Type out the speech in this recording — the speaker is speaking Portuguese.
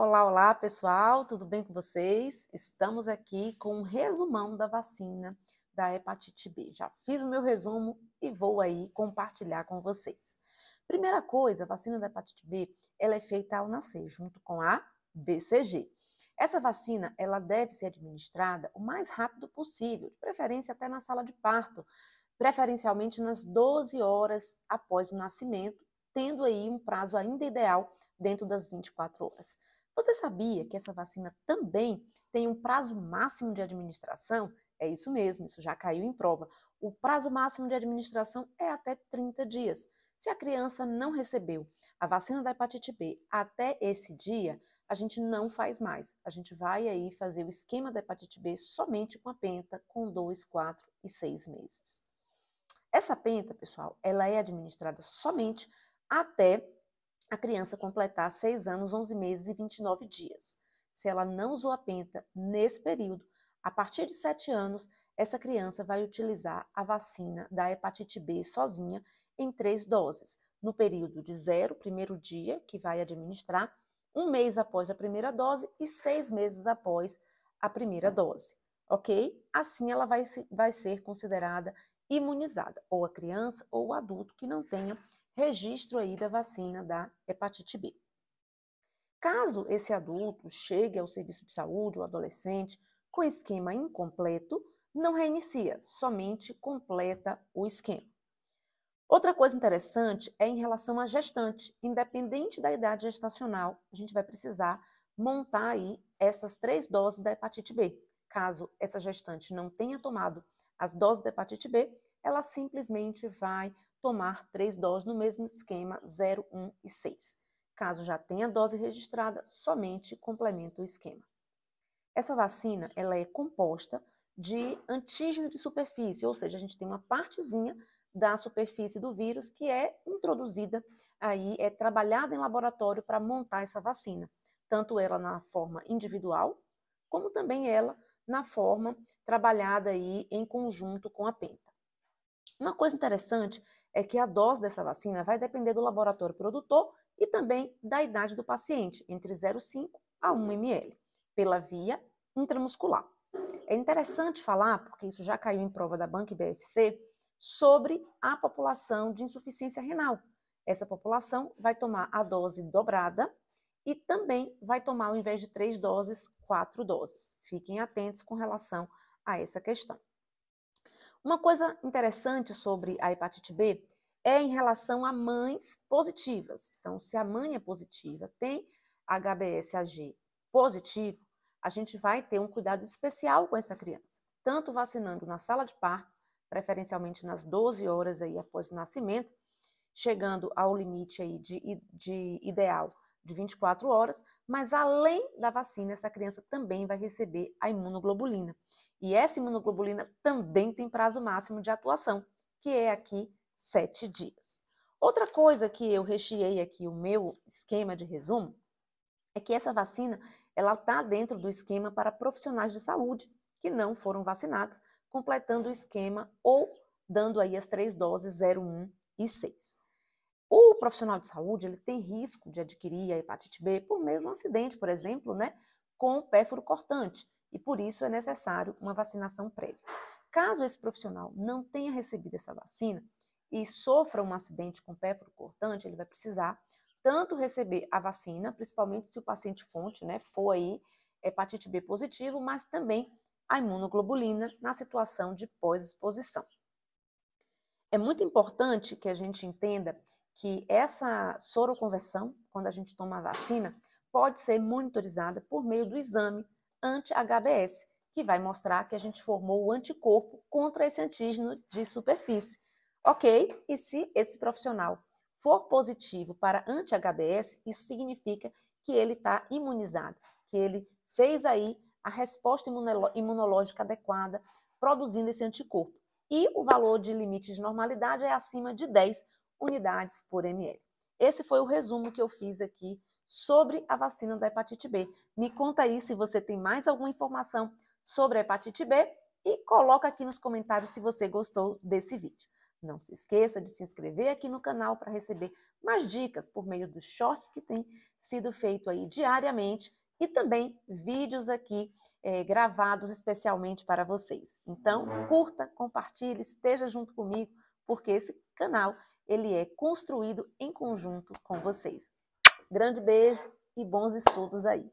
Olá, olá pessoal, tudo bem com vocês? Estamos aqui com um resumão da vacina da hepatite B. Já fiz o meu resumo e vou aí compartilhar com vocês. Primeira coisa, a vacina da hepatite B, ela é feita ao nascer, junto com a BCG. Essa vacina, ela deve ser administrada o mais rápido possível, de preferência até na sala de parto, preferencialmente nas 12 horas após o nascimento, tendo aí um prazo ainda ideal dentro das 24 horas. Você sabia que essa vacina também tem um prazo máximo de administração? É isso mesmo, isso já caiu em prova. O prazo máximo de administração é até 30 dias. Se a criança não recebeu a vacina da hepatite B até esse dia, a gente não faz mais. A gente vai aí fazer o esquema da hepatite B somente com a penta, com 2, 4 e 6 meses. Essa penta, pessoal, ela é administrada somente até a criança completar 6 anos, 11 meses e 29 dias. Se ela não usou a penta nesse período, a partir de 7 anos, essa criança vai utilizar a vacina da hepatite B sozinha em três doses, no período de zero, primeiro dia que vai administrar, um mês após a primeira dose e seis meses após a primeira dose, ok? Assim ela vai, vai ser considerada imunizada, ou a criança ou o adulto que não tenha registro aí da vacina da hepatite B. Caso esse adulto chegue ao serviço de saúde, o adolescente, com esquema incompleto, não reinicia, somente completa o esquema. Outra coisa interessante é em relação à gestante, independente da idade gestacional, a gente vai precisar montar aí essas três doses da hepatite B. Caso essa gestante não tenha tomado as doses da hepatite B, ela simplesmente vai tomar três doses no mesmo esquema 0, 1 e 6. Caso já tenha dose registrada, somente complementa o esquema. Essa vacina ela é composta de antígeno de superfície, ou seja, a gente tem uma partezinha da superfície do vírus que é introduzida aí, é trabalhada em laboratório para montar essa vacina, tanto ela na forma individual, como também ela na forma trabalhada aí em conjunto com a penta. Uma coisa interessante é que a dose dessa vacina vai depender do laboratório produtor e também da idade do paciente, entre 0,5 a 1 ml, pela via intramuscular. É interessante falar, porque isso já caiu em prova da Banca BFC, sobre a população de insuficiência renal. Essa população vai tomar a dose dobrada e também vai tomar, ao invés de três doses, quatro doses. Fiquem atentos com relação a essa questão. Uma coisa interessante sobre a hepatite B é em relação a mães positivas. Então, se a mãe é positiva, tem HBsAg positivo, a gente vai ter um cuidado especial com essa criança, tanto vacinando na sala de parto, preferencialmente nas 12 horas aí após o nascimento, chegando ao limite aí de, de ideal de 24 horas, mas além da vacina, essa criança também vai receber a imunoglobulina. E essa imunoglobulina também tem prazo máximo de atuação, que é aqui 7 dias. Outra coisa que eu recheei aqui o meu esquema de resumo é que essa vacina ela está dentro do esquema para profissionais de saúde que não foram vacinados, completando o esquema ou dando aí as três doses 01 e 6. O profissional de saúde ele tem risco de adquirir a hepatite B por meio de um acidente, por exemplo, né, com pérfuro cortante, e por isso é necessário uma vacinação prévia. Caso esse profissional não tenha recebido essa vacina e sofra um acidente com pérfuro cortante, ele vai precisar tanto receber a vacina, principalmente se o paciente fonte, né, for aí hepatite B positivo, mas também a imunoglobulina na situação de pós-exposição. É muito importante que a gente entenda que essa soroconversão, quando a gente toma a vacina, pode ser monitorizada por meio do exame anti-HBS, que vai mostrar que a gente formou o anticorpo contra esse antígeno de superfície. Ok? E se esse profissional for positivo para anti-HBS, isso significa que ele está imunizado, que ele fez aí a resposta imunológica adequada, produzindo esse anticorpo. E o valor de limite de normalidade é acima de 10, unidades por ml. Esse foi o resumo que eu fiz aqui sobre a vacina da hepatite B. Me conta aí se você tem mais alguma informação sobre a hepatite B e coloca aqui nos comentários se você gostou desse vídeo. Não se esqueça de se inscrever aqui no canal para receber mais dicas por meio dos shorts que tem sido feito aí diariamente e também vídeos aqui é, gravados especialmente para vocês. Então, curta, compartilhe, esteja junto comigo porque esse canal ele é construído em conjunto com vocês. Grande beijo e bons estudos aí.